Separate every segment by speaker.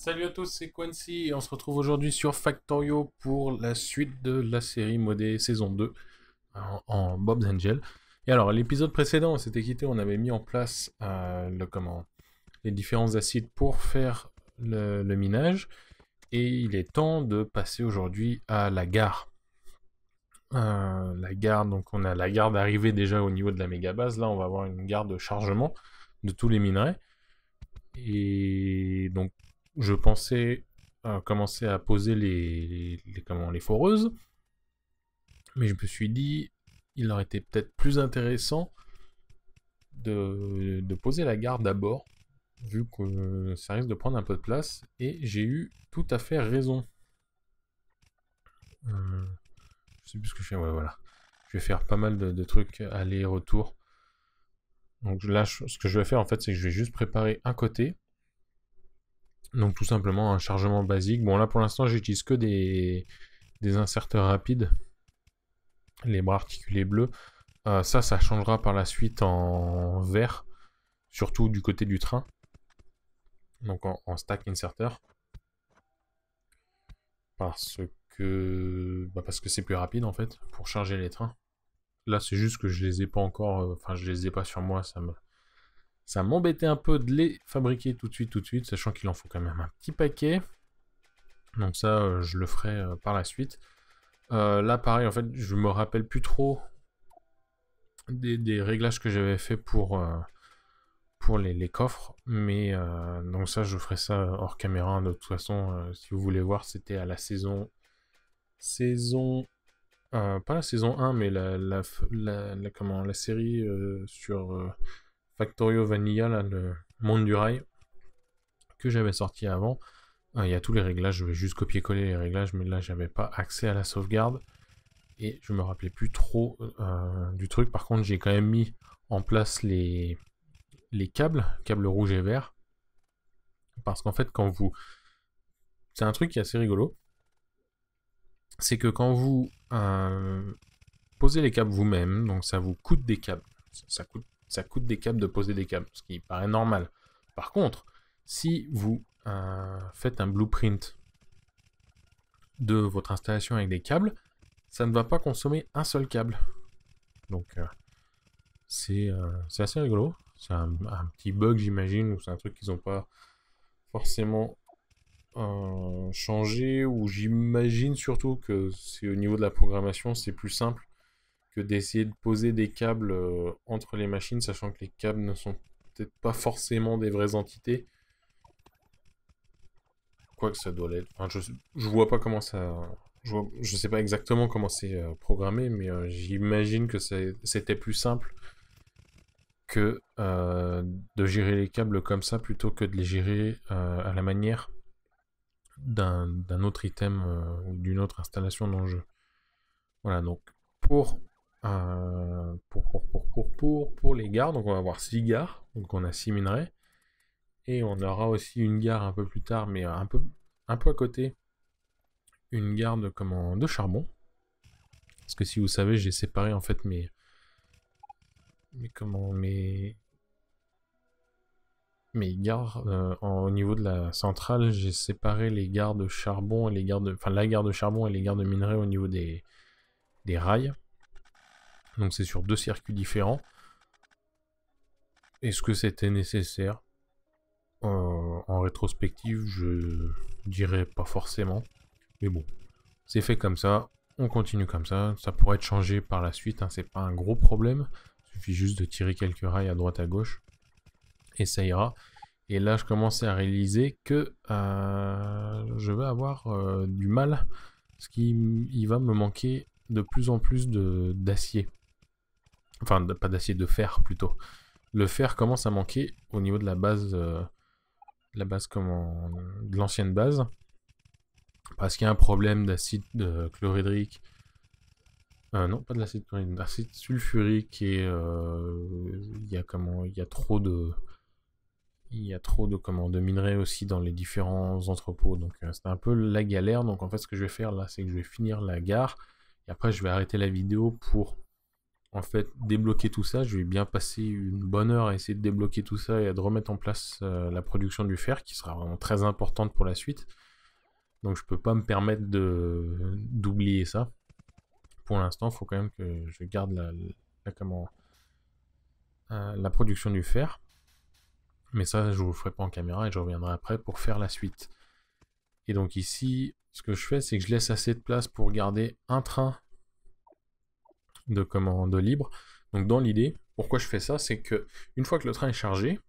Speaker 1: Salut à tous, c'est Quincy et on se retrouve aujourd'hui sur Factorio pour la suite de la série modée saison 2 en, Bob's Angel. Et alors, l'épisode précédent, on s'était quitté, on avait mis en place euh, le, comment, les différents acides pour faire le, minage et il est temps de passer aujourd'hui à la gare. Euh, la gare, donc on a la gare d'arrivée déjà au niveau de la méga base. Là, on va avoir une gare de chargement de tous les minerais. Et donc je pensais euh, commencer à poser les, comment, les foreuses, mais je me suis dit, il aurait été peut-être plus intéressant de, poser la garde d'abord, vu que ça risque de prendre un peu de place, et j'ai eu tout à fait raison. Je euh, je sais plus ce que je fais, ouais, voilà. Je vais faire pas mal de, trucs aller-retour. Donc là, ce que je vais faire en fait, c'est que je vais juste préparer un côté. Donc tout simplement un chargement basique. Bon là pour l'instant j'utilise que des, des inserteurs rapides. Les bras articulés bleus. Euh, ça, ça changera par la suite en vert. Surtout du côté du train. Donc en, stack inserteur. Parce que. Bah, parce que c'est plus rapide en fait pour charger les trains. Là c'est juste que je les ai pas encore. Euh, enfin je les ai pas sur moi, ça me ça m'embêtait un peu de les fabriquer tout de suite, tout de suite, sachant qu'il en faut quand même un petit paquet. Donc ça, euh, je le ferai euh, par la suite. Euh, là, pareil, en fait, je me rappelle plus trop des, réglages que j'avais fait pour, pour les, coffres. Mais donc ça, je ferai ça hors caméra. Hein, de toute façon, si vous voulez voir, c'était à la saison... Saison... pas la saison 1, mais comment, la série sur Factorio Vanilla, le monde du rail, que j'avais sorti avant. Euh, il y a tous les réglages, je vais juste copier-coller les réglages, mais là j'avais pas accès à la sauvegarde. Et je me rappelais plus trop euh, du truc. Par contre, j'ai quand même mis en place les, les câbles, câbles rouge et vert Parce qu'en fait, quand vous. C'est un truc qui est assez rigolo. C'est que quand vous euh, posez les câbles vous-même, donc ça vous coûte des câbles. Ça coûte ça coûte des câbles de poser des câbles, ce qui paraît normal. Par contre, si vous euh, faites un blueprint de votre installation avec des câbles, ça ne va pas consommer un seul câble. Donc euh, euh, c'est assez rigolo. C'est un, un, petit bug j'imagine, ou c'est un truc qu'ils n'ont pas forcément changé, ou j'imagine surtout que c'est au niveau de la programmation, c'est plus simple d'essayer de poser des câbles euh, entre les machines, sachant que les câbles ne sont peut-être pas forcément des vraies entités. Quoi que ça doit l'être. je, ne vois pas comment ça... Je, sais pas exactement comment c'est euh, programmé, mais euh, j'imagine que c'était plus simple que de gérer les câbles comme ça plutôt que de les gérer à la manière d'un autre item ou d'une autre installation dans le jeu. Voilà, donc pour euh, pour, pour, pour, pour, pour, les gares. Donc on va avoir 6 gares. Donc on a 6 minerais. Et on aura aussi une gare un peu plus tard, mais euh, un peu, un peu à côté. Une gare de, comment, de charbon. Parce que si vous savez, j'ai séparé en fait mes. Mais comment mes. Mes gares euh, au niveau de la centrale, j'ai séparé les gares de charbon et les gares de. Enfin la gare de charbon et les gares de minerais au niveau des rails. Donc c'est sur deux circuits différents. Est-ce que c'était nécessaire euh, En rétrospective, je dirais pas forcément. Mais bon, c'est fait comme ça. On continue comme ça. Ça pourrait être changé par la suite. Hein. C'est pas un gros problème. Il suffit juste de tirer quelques rails à droite à gauche. Et ça ira. Et là, je commence à réaliser que euh, je vais avoir euh, du mal. Parce qu'il va me manquer de plus en plus d'acier. Enfin, pas d'acier, de fer plutôt. Le fer commence à manquer au niveau de la base. Euh, la base comment. de l'ancienne base. Parce qu'il y a un problème d'acide chlorhydrique. Euh, non, pas de l'acide chlorhydrique, d'acide sulfurique et euh, il y a comment. Il y a trop de. Il y a trop de, comment, de minerais aussi dans les différents entrepôts. Donc c'est un peu la galère. Donc en fait ce que je vais faire là c'est que je vais finir la gare. Et après je vais arrêter la vidéo pour en fait, débloquer tout ça. Je vais bien passer une bonne heure à essayer de débloquer tout ça et à remettre en place euh, la production du fer, qui sera vraiment très importante pour la suite. Donc je ne peux pas me permettre d'oublier ça. Pour l'instant, il faut quand même que je garde la, euh, la production du fer. Mais ça, je vous le ferai pas en caméra et je reviendrai après pour faire la suite. Et donc ici, ce que je fais, c'est que je laisse assez de place pour garder un train de commande libre. Donc dans l'idée, pourquoi je fais ça, c'est que une fois que le train est chargé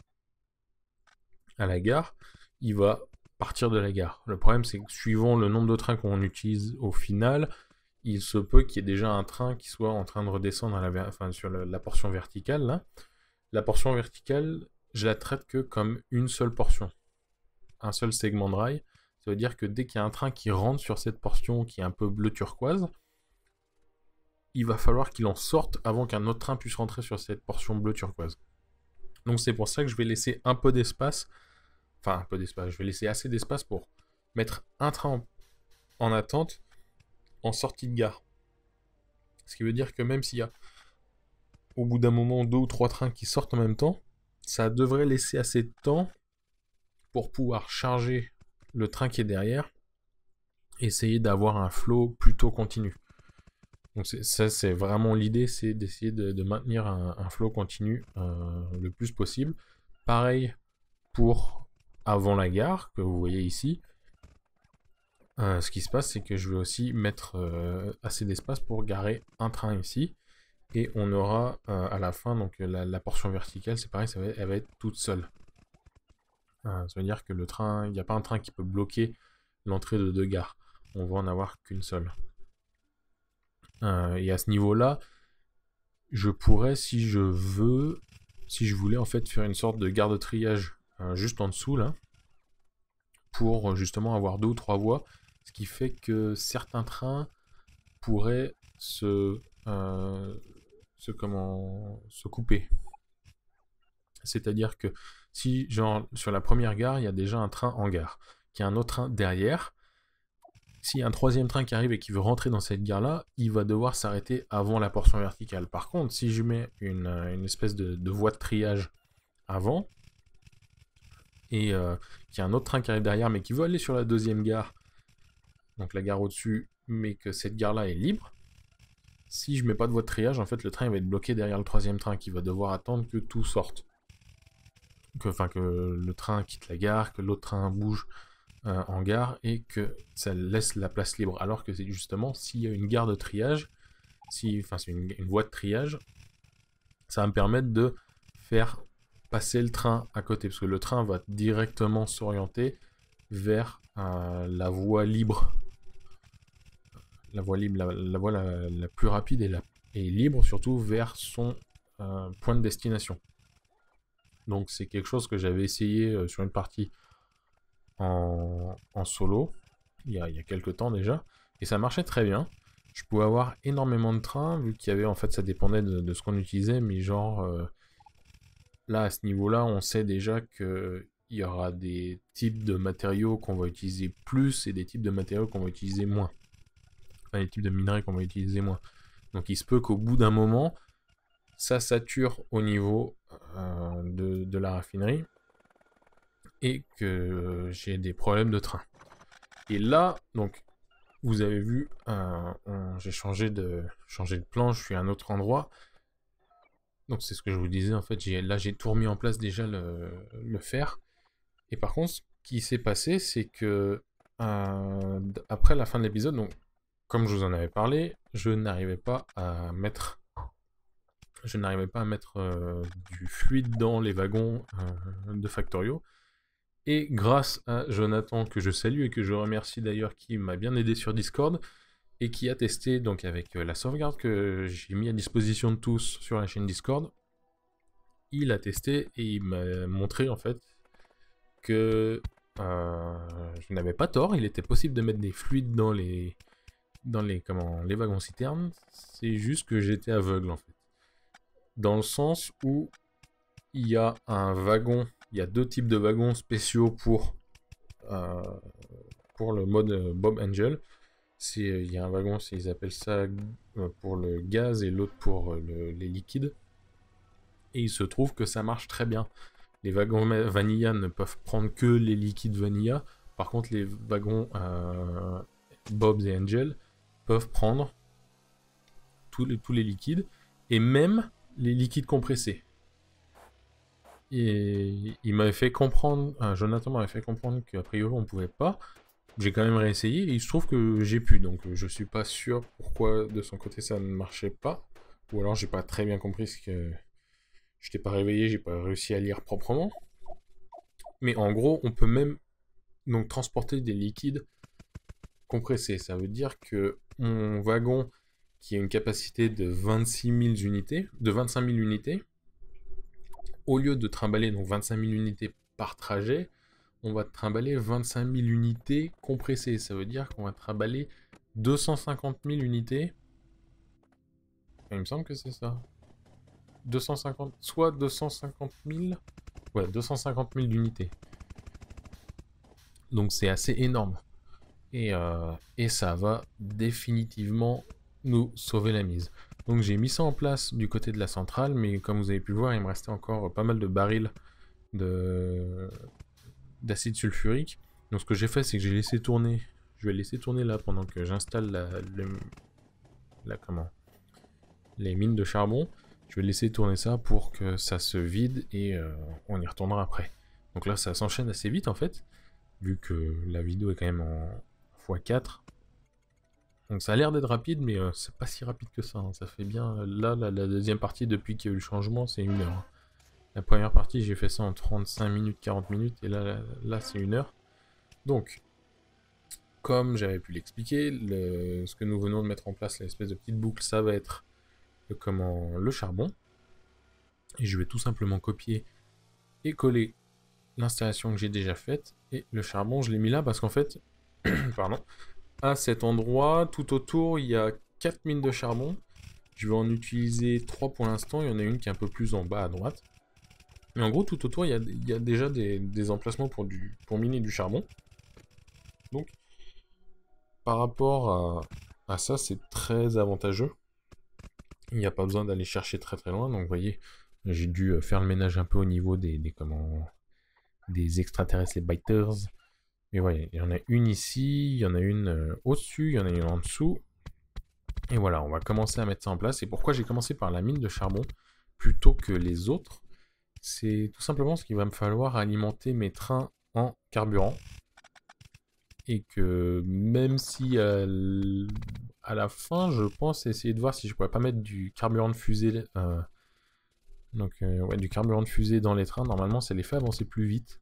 Speaker 1: à la gare, il va partir de la gare. Le problème, c'est que suivant le nombre de trains qu'on utilise au final, il se peut qu'il y ait déjà un train qui soit en train de redescendre à la, enfin, sur la, portion verticale. La portion verticale, je la traite que comme une seule portion, un seul segment de rail. Ça veut dire que dès qu'il y a un train qui rentre sur cette portion qui est un peu bleu turquoise, il va falloir qu'il en sorte avant qu'un autre train puisse rentrer sur cette portion bleue turquoise. Donc c'est pour ça que je vais laisser un peu d'espace, enfin un peu d'espace, je vais laisser assez d'espace pour mettre un train en, attente en sortie de gare. Ce qui veut dire que même s'il y a au bout d'un moment deux ou trois trains qui sortent en même temps, ça devrait laisser assez de temps pour pouvoir charger le train qui est derrière, essayer d'avoir un flot plutôt continu. Donc ça, c'est vraiment l'idée, c'est d'essayer de, maintenir un, un flow continu euh, le plus possible. Pareil pour avant la gare, que vous voyez ici. Euh, ce qui se passe, c'est que je vais aussi mettre euh, assez d'espace pour garer un train ici. Et on aura à la fin, donc la, portion verticale, c'est pareil, ça elle va être toute seule. ça veut dire que le train, il n'y a pas un train qui peut bloquer l'entrée de deux gares. On va en avoir qu'une seule. Euh, et à ce niveau-là, je pourrais, si je veux, si je voulais en fait faire une sorte de garde triage euh, juste en dessous là, pour euh, justement avoir deux ou trois voies, ce qui fait que certains trains pourraient se, comment, se couper. C'est-à-dire que si genre, sur la première gare, il y a déjà un train en gare, qui a un autre train derrière, si un troisième train qui arrive et qui veut rentrer dans cette gare-là, il va devoir s'arrêter avant la portion verticale. Par contre, si je mets une, euh, espèce de, voie de triage avant, et euh, qu'il y a un autre train qui arrive derrière, mais qui veut aller sur la deuxième gare, donc la gare au-dessus, mais que cette gare-là est libre, si je mets pas de voie de triage, en fait, le train va être bloqué derrière le troisième train, qui va devoir attendre que tout sorte. enfin, que le train quitte la gare, que l'autre train bouge en gare et que ça laisse la place libre. Alors que c'est justement, s'il y a une gare de triage, si, enfin c'est une, voie de triage, ça va me permettre de faire passer le train à côté, parce que le train va directement s'orienter vers euh, la voie libre. La voie libre, la, voie la, plus rapide et, la, et libre, surtout vers son euh, point de destination. Donc c'est quelque chose que j'avais essayé euh, sur une partie en, solo, il y, a, quelques temps déjà, et ça marchait très bien. Je pouvais avoir énormément de trains, vu qu'il y avait, en fait, ça dépendait de, ce qu'on utilisait, mais genre, euh, là, à ce niveau-là, on sait déjà que il y aura des types de matériaux qu'on va utiliser plus et des types de matériaux qu'on va utiliser moins. Enfin, des types de minerais qu'on va utiliser moins. Donc il se peut qu'au bout d'un moment, ça sature au niveau euh, de, la raffinerie et que euh, j'ai des problèmes de train. Et là, donc, vous avez vu, j'ai changé de, changé de plan, je suis à un autre endroit. Donc c'est ce que je vous disais, en fait, là j'ai tout remis en place déjà le, fer. Et par contre, ce qui s'est passé, c'est que euh, après la fin de l'épisode, donc comme je vous en avais parlé, je n'arrivais pas à mettre, je n'arrivais pas à mettre euh, du fluide dans les wagons de Factorio. Et grâce à Jonathan, que je salue et que je remercie d'ailleurs, qui m'a bien aidé sur Discord et qui a testé, donc avec euh, la sauvegarde que j'ai mis à disposition de tous sur la chaîne Discord, il a testé et il m'a montré en fait que euh, je n'avais pas tort, il était possible de mettre des fluides dans les dans les comment les wagons citernes, c'est juste que j'étais aveugle en fait. Dans le sens où il y a un wagon il y a deux types de wagons spéciaux pour, euh, pour le mode euh, Bob Angel. Euh, il y a un wagon, ils appellent ça pour le gaz et l'autre pour les liquides. Et il se trouve que ça marche très bien. Les wagons vanilla ne peuvent prendre que les liquides vanilla. Par contre, les wagons Bob et Angel peuvent prendre tous les liquides et même les liquides compressés. Et il m'avait fait comprendre, Jonathan m'avait fait comprendre qu'a priori on pouvait pas. J'ai quand même réessayé et il se trouve que j'ai pu, donc je suis pas sûr pourquoi de son côté ça ne marchait pas. Ou alors j'ai pas très bien compris ce que. Je t'ai pas réveillé, j'ai pas réussi à lire proprement. Mais en gros, on peut même donc transporter des liquides compressés. Ça veut dire que mon wagon qui a une capacité de unités, de 25 000 unités, au lieu de trimballer donc 25 000 unités par trajet, on va trimballer 25 000 unités compressées. Ça veut dire qu'on va trimballer 250 000 unités. Il me semble que c'est ça. 250, soit 250 000, ouais, 250 000 unités. Donc c'est assez énorme. Et, euh, et ça va définitivement nous sauver la mise. Donc j'ai mis ça en place du côté de la centrale, mais comme vous avez pu voir, il me restait encore pas mal de barils d'acide sulfurique. Donc ce que j'ai fait, c'est que j'ai laissé tourner. Je vais laisser tourner là pendant que j'installe la, comment les mines de charbon. Je vais laisser tourner ça pour que ça se vide et euh, on y retournera après. Donc là, ça s'enchaîne assez vite en fait, vu que la vidéo est quand même en x4. Donc ça a l'air d'être rapide, mais euh, c'est pas si rapide que ça. Hein. Ça fait bien. Euh, là, la, deuxième partie, depuis qu'il y a eu le changement, c'est une heure. Hein. La première partie, j'ai fait ça en 35 minutes, 40 minutes, et là, là, c'est une heure. Donc, comme j'avais pu l'expliquer, ce que nous venons de mettre en place, l'espèce de petite boucle, ça va être le, euh, comment, le charbon. Et je vais tout simplement copier et coller l'installation que j'ai déjà faite. Et le charbon, je l'ai mis là parce qu'en fait, pardon, à cet endroit. Tout autour, il y a 4 mines de charbon. Je vais en utiliser 3 pour l'instant. Il y en a une qui est un peu plus en bas à droite. Mais en gros, tout autour, il y a, déjà des, emplacements pour, du, miner du charbon. Donc, par rapport à, ça, c'est très avantageux. Il n'y a pas besoin d'aller chercher très très loin. Donc, vous voyez, j'ai dû faire le ménage un peu au niveau des, des extraterrestres, les biters. Et voyez, il y en a une ici, il y en a une euh, au-dessus, il y en a une en dessous. Et voilà, on va commencer à mettre ça en place. Et pourquoi j'ai commencé par la mine de charbon plutôt que les autres C'est tout simplement parce qu'il va me falloir alimenter mes trains en carburant. Et que même si à la fin, je pense essayer de voir si je pourrais pas mettre du carburant de fusée... Euh, donc euh, du carburant de fusée dans les trains, normalement ça les fait avancer plus vite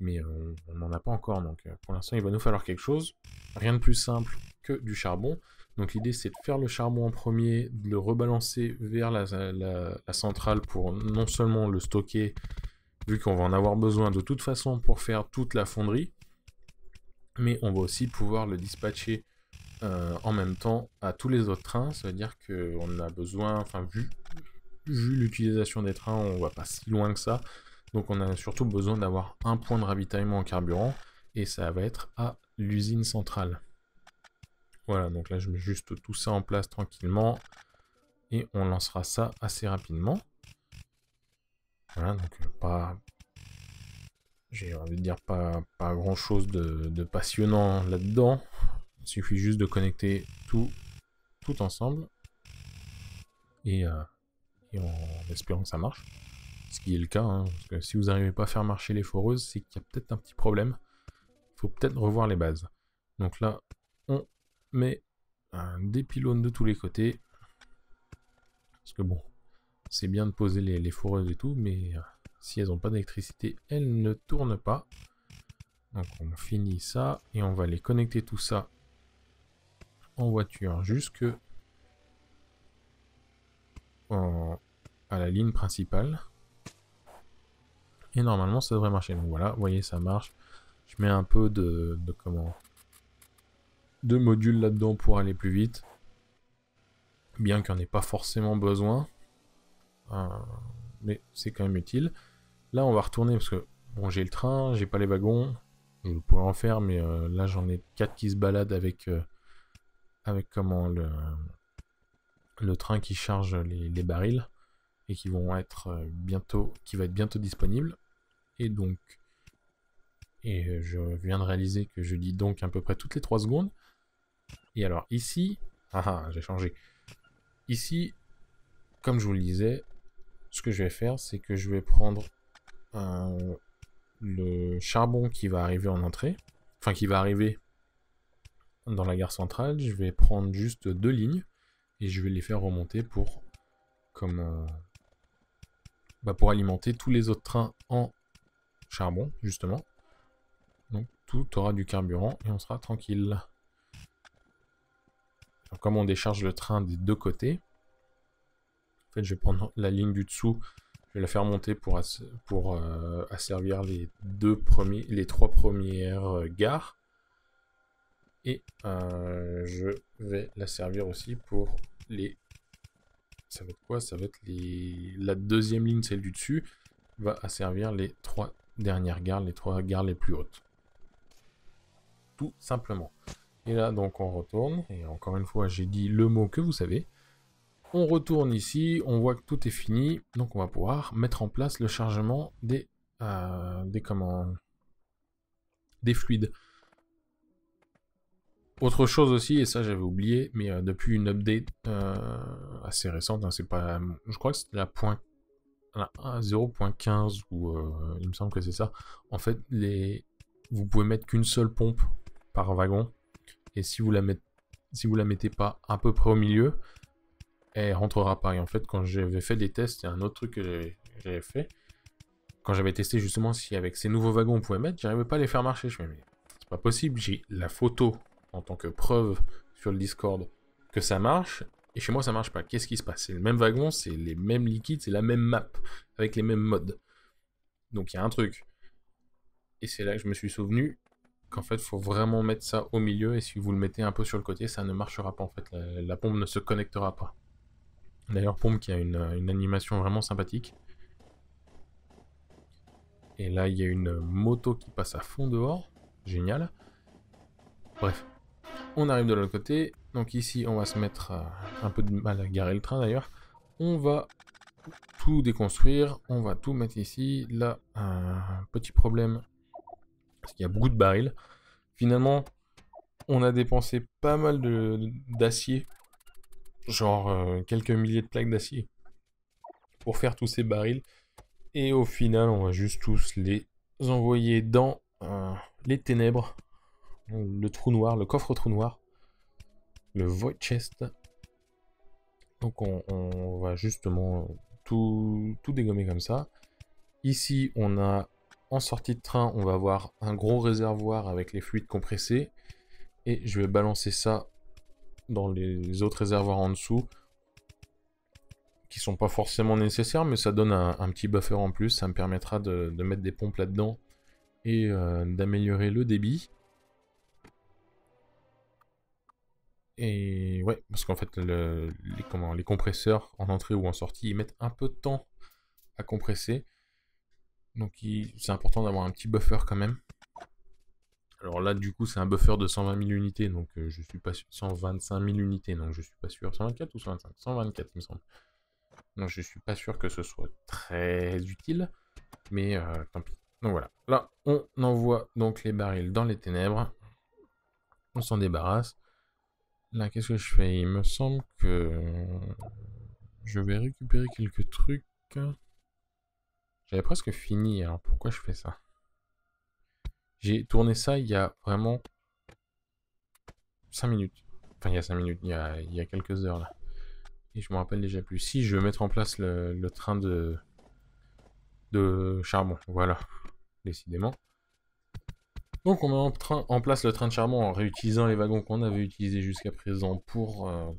Speaker 1: mais on n'en a pas encore. Donc euh, pour l'instant, il va nous falloir quelque chose. Rien de plus simple que du charbon. Donc l'idée, c'est de faire le charbon en premier, de le rebalancer vers la, centrale pour non seulement le stocker, vu qu'on va en avoir besoin de toute façon pour faire toute la fonderie, mais on va aussi pouvoir le dispatcher euh, en même temps à tous les autres trains. Ça veut dire qu'on a besoin, enfin vu, vu l'utilisation des trains, on va pas si loin que ça. Donc on a surtout besoin d'avoir un point de ravitaillement en carburant et ça va être à l'usine centrale. Voilà, donc là je mets juste tout ça en place tranquillement et on lancera ça assez rapidement. Voilà, donc euh, pas... J'ai envie de dire pas, pas grand chose de, passionnant là-dedans. Il suffit juste de connecter tout, tout ensemble. et euh, en espérant que ça marche. Ce qui est le cas, hein, si vous n'arrivez pas à faire marcher les foreuses, c'est qu'il y a peut-être un petit problème. Il faut peut-être revoir les bases. Donc là, on met des pylônes de tous les côtés. Parce que bon, c'est bien de poser les, les, foreuses et tout, mais euh, si elles n'ont pas d'électricité, elles ne tournent pas. Donc on finit ça et on va les connecter tout ça en voiture jusque à la ligne principale et normalement ça devrait marcher. Donc voilà, vous voyez ça marche. Je mets un peu de, comment de modules là-dedans pour aller plus vite. Bien qu'il n'y ait pas forcément besoin. Euh, mais c'est quand même utile. Là on va retourner parce que bon j'ai le train, j'ai pas les wagons. Je pourrais en faire, mais euh, là j'en ai quatre qui se baladent avec, euh, avec comment le, le train qui charge les barils et qui vont être euh, bientôt, qui va être bientôt disponible. Et donc, et euh, je viens de réaliser que je dis donc à peu près toutes les 3 secondes. Et alors ici, ah, ah j'ai changé. Ici, comme je vous le disais, ce que je vais faire, c'est que je vais prendre euh, le charbon qui va arriver en entrée, enfin qui va arriver dans la gare centrale. Je vais prendre juste deux lignes et je vais les faire remonter pour comme bah, pour alimenter tous les autres trains en charbon, justement. Donc tout aura du carburant et on sera tranquille. comme on décharge le train des deux côtés, en fait je vais prendre la ligne du dessous, je vais la faire monter pour, pour euh, asservir les, deux premiers, les trois premières euh, gares. Et euh, je vais la servir aussi pour les ça va être quoi Ça va être les... la deuxième ligne, celle du dessus, va servir les trois dernières gares, les trois gares les plus hautes. Tout simplement. Et là, donc, on retourne. Et encore une fois, j'ai dit le mot que vous savez. On retourne ici, on voit que tout est fini. Donc, on va pouvoir mettre en place le chargement des... Euh, des fluides. Autre chose aussi, et ça j'avais oublié, mais euh, depuis une update euh, assez récente, hein, c'est pas, je crois que c'était la, 0.15 ou euh, il me semble que c'est ça. En fait, les, vous pouvez mettre qu'une seule pompe par wagon, et si vous la mettez, si vous la mettez pas à peu près au milieu, elle rentrera pas. Et en fait, quand j'avais fait des tests, il y a un autre truc que j'avais fait. Quand j'avais testé justement si avec ces nouveaux wagons on pouvait mettre, j'arrivais pas à les faire marcher. Je me dis, c'est pas possible, j'ai la photo en tant que preuve sur le Discord que ça marche. Et chez moi, ça marche pas. Qu'est-ce qui se passe C'est le même wagon, c'est les mêmes liquides, c'est la même map, avec les mêmes modes. Donc il y a un truc. Et c'est là que je me suis souvenu qu'en fait, faut vraiment mettre ça au milieu. Et si vous le mettez un peu sur le côté, ça ne marchera pas. En fait, la, pompe ne se connectera pas. D'ailleurs, pompe qui a une, une animation vraiment sympathique. Et là, il y a une moto qui passe à fond dehors. Génial. Bref, on arrive de l'autre côté. Donc ici, on va se mettre euh, un peu de mal à garer le train d'ailleurs. On va tout déconstruire. On va tout mettre ici. Là, un petit problème. Parce qu'il y a beaucoup de barils. Finalement, on a dépensé pas mal d'acier. Genre euh, quelques milliers de plaques d'acier. Pour faire tous ces barils. Et au final, on va juste tous les envoyer dans euh, les ténèbres le trou noir, le coffre trou noir, le void chest. Donc on, va justement tout, dégommer comme ça. Ici, on a en sortie de train, on va avoir un gros réservoir avec les fluides compressés. Et je vais balancer ça dans les autres réservoirs en dessous qui sont pas forcément nécessaires, mais ça donne un, petit buffer en plus. Ça me permettra de, mettre des pompes là-dedans et euh, d'améliorer le débit. Et ouais, parce qu'en fait, le, les, comment, les compresseurs en entrée ou en sortie, ils mettent un peu de temps à compresser. Donc c'est important d'avoir un petit buffer quand même. Alors là, du coup, c'est un buffer de 120 000 euh, unités, donc je suis pas sûr. 125 000 unités, donc je suis pas sûr. 124 ou 125 124, il me semble. Donc je suis pas sûr que ce soit très utile, mais euh, tant pis. Donc voilà. Là, on envoie donc les barils dans les ténèbres. On s'en débarrasse. Là, qu'est-ce que je fais Il me semble que euh, je vais récupérer quelques trucs. J'avais presque fini, alors hein. pourquoi je fais ça J'ai tourné ça il y a vraiment 5 minutes. Enfin, il y a 5 minutes, il y a, quelques heures là. Et je me rappelle déjà plus. Si, je vais mettre en place le, le train de, de charbon. Voilà, décidément. Donc on met en, place le train de charbon en réutilisant les wagons qu'on avait utilisés jusqu'à présent pour, euh,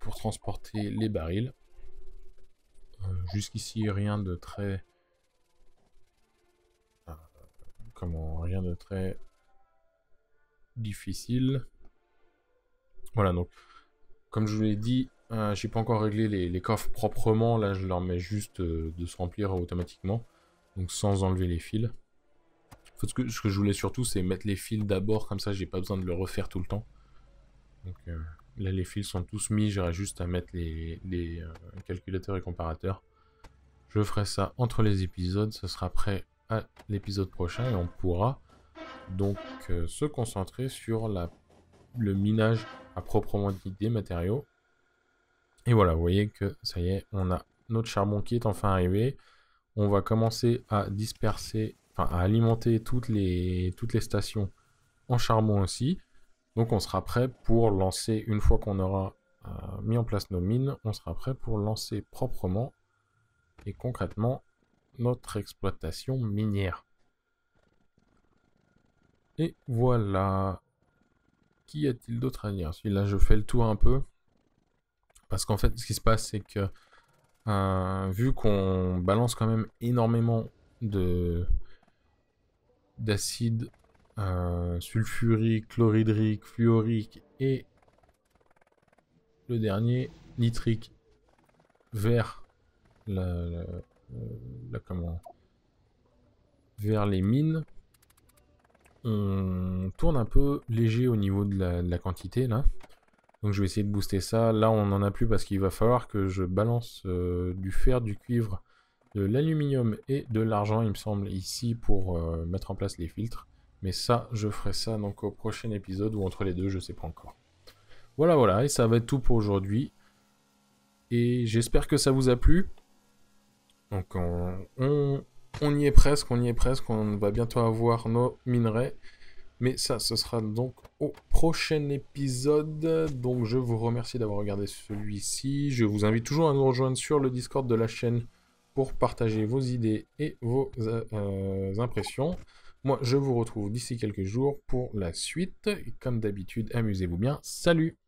Speaker 1: pour transporter les barils. Euh, jusqu'ici rien de très... Euh, comment Rien de très difficile. Voilà donc, comme je vous l'ai dit, j'ai pas encore réglé les, les, coffres proprement. Là je leur mets juste de se remplir automatiquement. Donc sans enlever les fils ce, que, je voulais surtout, c'est mettre les fils d'abord, comme ça j'ai pas besoin de le refaire tout le temps. Donc euh, là, les fils sont tous mis, j'aurai juste à mettre les, euh, calculateurs et comparateurs. Je ferai ça entre les épisodes, ce sera prêt à l'épisode prochain et on pourra donc euh, se concentrer sur la, le minage à proprement dit des matériaux. Et voilà, vous voyez que ça y est, on a notre charbon qui est enfin arrivé. On va commencer à disperser à alimenter toutes les, toutes les stations en charbon aussi. Donc on sera prêt pour lancer, une fois qu'on aura euh, mis en place nos mines, on sera prêt pour lancer proprement et concrètement notre exploitation minière. Et voilà. qui a-t-il d'autre à dire Celui-là, je fais le tour un peu. Parce qu'en fait, ce qui se passe, c'est que euh, vu qu'on balance quand même énormément de, d'acide euh, sulfurique, chlorhydrique, fluorique et le dernier nitrique vers la, comment vers les mines. On tourne un peu léger au niveau de la, quantité là. Donc je vais essayer de booster ça. Là on n'en a plus parce qu'il va falloir que je balance euh, du fer, du cuivre de l'aluminium et de l'argent, il me semble, ici pour euh, mettre en place les filtres. Mais ça, je ferai ça donc au prochain épisode ou entre les deux, je sais pas encore. Voilà, voilà, et ça va être tout pour aujourd'hui. Et j'espère que ça vous a plu. Donc on, on, y est presque, on y est presque, on va bientôt avoir nos minerais. Mais ça, ce sera donc au prochain épisode. Donc je vous remercie d'avoir regardé celui-ci. Je vous invite toujours à nous rejoindre sur le Discord de la chaîne partager vos idées et vos euh, impressions. Moi, je vous retrouve d'ici quelques jours pour la suite. comme d'habitude, amusez-vous bien. Salut